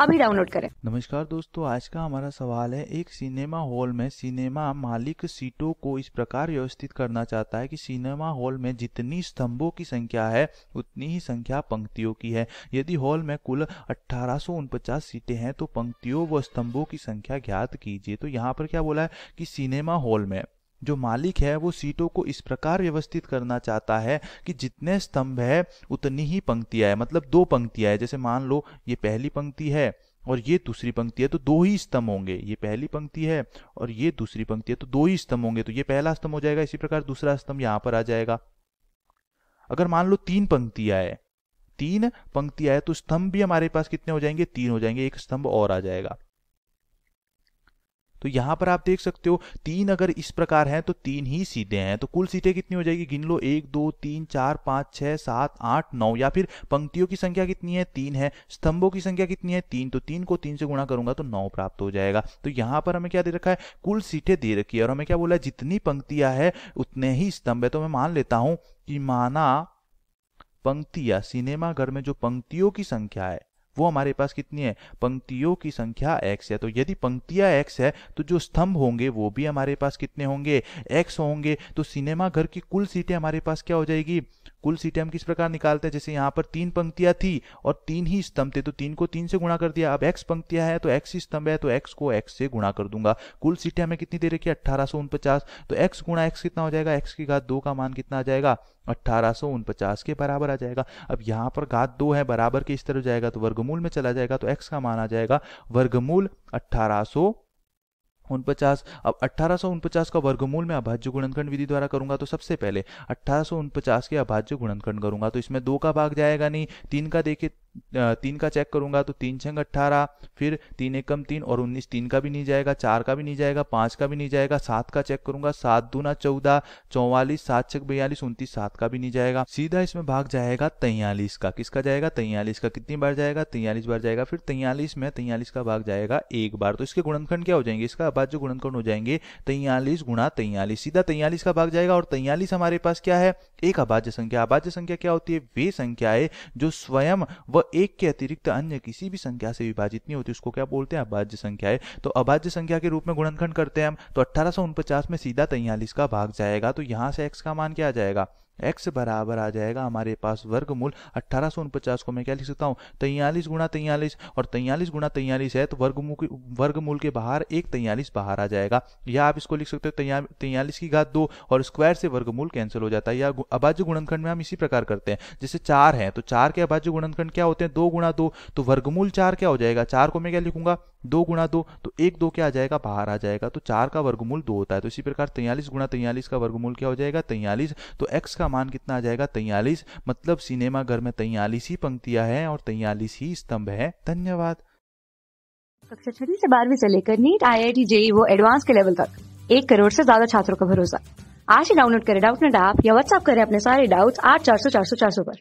अभी डाउनलोड करें नमस्कार दोस्तों आज का हमारा सवाल है एक सिनेमा हॉल में सिनेमा मालिक सीटों को इस प्रकार व्यवस्थित करना चाहता है कि सिनेमा हॉल में जितनी स्तंभों की संख्या है उतनी ही संख्या पंक्तियों की है यदि हॉल में कुल अठारह सीटें हैं तो पंक्तियों व स्तंभों की संख्या ज्ञात कीजिए तो यहाँ पर क्या बोला है कि सिनेमा हॉल में जो मालिक है वो सीटों को इस प्रकार व्यवस्थित करना चाहता है कि जितने स्तंभ है उतनी ही पंक्तियां है मतलब दो पंक्तियां है जैसे मान लो ये पहली पंक्ति है और ये दूसरी पंक्ति है तो दो ही स्तंभ होंगे ये पहली पंक्ति है और ये दूसरी पंक्ति है तो दो ही स्तंभ होंगे तो ये पहला स्तंभ हो जाएगा इसी प्रकार दूसरा स्तंभ यहां पर आ जाएगा अगर मान लो तीन पंक्तियां है तीन पंक्तियां है तो स्तंभ भी हमारे पास कितने हो जाएंगे तीन हो जाएंगे एक स्तंभ और आ जाएगा तो यहां पर आप देख सकते हो तीन अगर इस प्रकार हैं तो तीन ही सीटें हैं तो कुल सीटें कितनी हो जाएगी गिन लो एक दो तीन चार पांच छह सात आठ नौ या फिर पंक्तियों की संख्या कितनी है तीन है स्तंभों की संख्या कितनी है तीन तो तीन को तीन से गुणा करूंगा तो नौ प्राप्त हो जाएगा तो यहां पर हमें क्या दे रखा है कुल सीटें दे रखी है और हमें क्या बोला जितनी पंक्तियां है उतने ही स्तंभ है तो मैं मान लेता हूं कि माना पंक्तियां सिनेमा घर में जो पंक्तियों की संख्या है वो हमारे पास कितनी है पंक्तियों की संख्या एक्स है तो यदि पंक्तियां एक्स है तो जो स्तंभ होंगे वो भी हमारे पास कितने होंगे एक्स होंगे तो सिनेमा घर की कुल सीटें हमारे पास क्या हो जाएगी कुल सीटें हम किस प्रकार निकालते हैं जैसे यहाँ पर तीन पंक्तियां थी और तीन ही स्तंभ थे तो तीन को तीन से गुणा कर दिया अब एक्स पंक्तियां है तो एक्स ही स्तंभ है तो एक्स को एक्स से गुणा कर दूंगा कुल सीटें हमें कितनी दे रखी है अट्ठारह तो एक्स गुणा एक्स कितना हो जाएगा एक्स की घात दो का मान कितना आ जाएगा अट्ठारह के बराबर आ जाएगा अब यहाँ पर घात दो है बराबर के इस तरफ जाएगा तो वर्ग वर्गमूल में चला जाएगा तो एक्स का मान आ जाएगा वर्गमूल अट्ठारह उनपचास अब अट्ठारह का वर्गमूल में अभाज्य गुणनखंड विधि द्वारा करूंगा तो सबसे पहले अट्ठारह के अभाज्य गुणनखंड करूंगा तो इसमें दो का भाग जाएगा नहीं तीन का देखिए तीन का चेक करूंगा तो तीन छंग अट्ठारह फिर तीन एकम तीन और उन्नीस तीन का भी नहीं जाएगा चार का भी नहीं जाएगा पांच का भी नहीं जाएगा सात का चेक करूंगा सात दूना चौदह चौवालीस सात छक बयालीस उन्तीस सात का भी नहीं जाएगा सीधा इसमें भाग जाएगा तैयलीस का किसका जाएगा तैयलीस का कितनी बार जाएगा तैयलीस बार जाएगा फिर तैयलीस में तैयलीस का भाग जाएगा एक बार तो इसके गुणनखंड क्या हो जाएंगे इसका बाद जो गुणनखंड हो जाएंगे तैयलीस गुणा तैयलीस सीधा तैयलीस का भाग जाएगा और तैयलीस हमारे पास क्या है एक अभाज्य संख्या अभाज्य संख्या क्या होती है वे है जो स्वयं व वह एक के अतिरिक्त अन्य किसी भी संख्या से विभाजित नहीं होती उसको क्या बोलते हैं अभाज्य संख्या है तो अभाज्य संख्या के रूप में गुणनखंड करते हैं हम तो अठारह में सीधा तैयलीस का भाग जाएगा तो यहाँ से एक्स का मान क्या आ जाएगा एक्स बराबर आ जाएगा हमारे पास वर्गमूल अट्ठारह सौ उनपचास को मैं क्या लिख सकता हूँ तैयलीस गुणा तैयलीस और तैयलीस गुणा तैयलीस है तो वर्गमूल के वर्गमूल के बाहर एक तैयलीस बाहर आ जाएगा या आप इसको लिख सकते हो तैयलीस की घात दो और स्क्वायर से वर्गमूल कैंसिल हो जाता है या अभाज्य गुणनखंड में हम इसी प्रकार करते हैं जैसे चार है तो चार के अभाज्य गुणनखंड क्या होते हैं दो गुणा दो तो वर्गमूल चार क्या हो जाएगा चार को मैं क्या लिखूंगा दो गुणा दो तो एक दो क्या आ जाएगा बाहर आ जाएगा तो चार का वर्गमूल दो होता है तो इसी प्रकार तैयलीस गुणा तैयलीस का वर्गमूल क्या हो जाएगा तैयलीस तो एक्स का मान कितना आ जाएगा तैयलीस मतलब सिनेमा घर में तैयलीस ही पंक्तियां हैं और तैयलीस ही स्तंभ है धन्यवाद कक्षा छठी से बारहवीं से लेकर NEET I I T JEE वो एडवांस के लेवल तक एक करोड़ से ज्यादा छात्रों का भरोसा आज ही डाउनलोड करें डाउट नेट ऐप या व्हाट्सअप करें अपने सारे डाउट्स आठ चार सौ चार सौ चार सौ पर